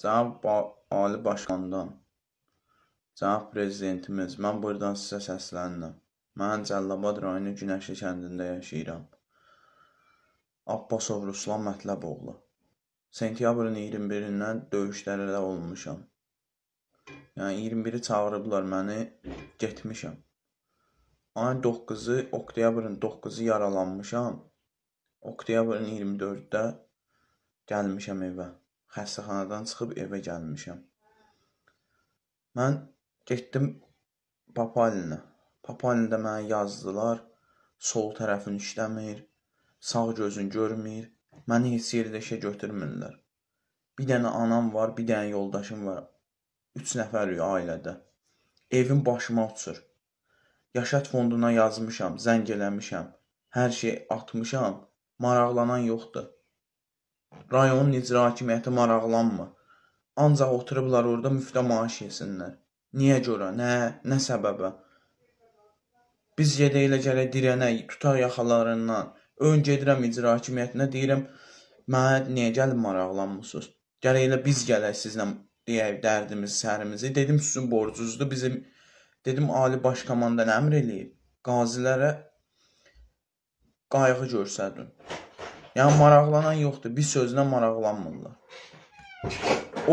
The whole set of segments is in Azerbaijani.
Cənab Ali Başkomandan, Cənab Prezidentimiz, mən buradan sizə səslənirəm. Mən Cəlilabad rayonu Günəşli kəndində yaşayıram. Abbasov Ruslan Mətləboğlu. Sentyabrın 21-dən döyüşlərdə olmuşam. Yəni 21-i çağırıblar məni, getmişəm. Ayın 9-u, oktyabrın 9-u yaralanmışam. Oktyabrın 24-də gəlmişəm evə. Xəstəxanadan çıxıb evə gəlmişəm. Mən getdim Papalinə. Papalində mənə yazdılar, sol tərəfin işləmir, sağ gözün görmür. Məni heç yerdə işə götürmürlər. Bir dənə anam var, bir dənə yoldaşım var. 3 nəfərik ailədə. Evim başıma uçur. Yaşat fonduna yazmışam, zəng eləmişəm. Hər şey atmışam. Maraqlanan yoxdur. Rayonun icra hakimiyyəti maraqlanma, ancaq oturublar orda müftə maaş yesinlər. Niyə görə, nə, nə səbəbə? Biz gedək elə gələk dirənək, tutaq yaxalarından. Ön gedirəm icra hakimiyyətinə, deyirəm, mənə niyə gəlib maraqlanmısınız? Gələk elə biz gələk sizlə deyək dərdimiz, sərimizi. Dedim sizin borcunuzdur. Bizim dedim ali baş komandan əmr eləyib qazilərə qayğı göstərin. Yəni maraqlanan yoxdur. Bir sözlə maraqlanmırlar.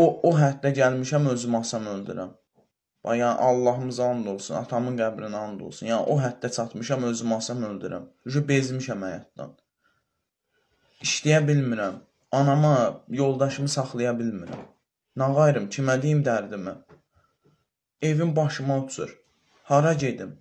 O o həddə gəlmişəm özümü asam öldürəm. Bax yəni Allahımıza and olsun, atamın qəbrinə and olsun. Yəni o həddə çatmışam özümü asam öldürəm. Çünki bezmişəm həyatdan. İşləyə bilmirəm. Anama, yoldaşımı saxlaya bilmirəm. Nə qayrım, kimə deyim dərdimi? Evim başıma uçur. Hara gedim?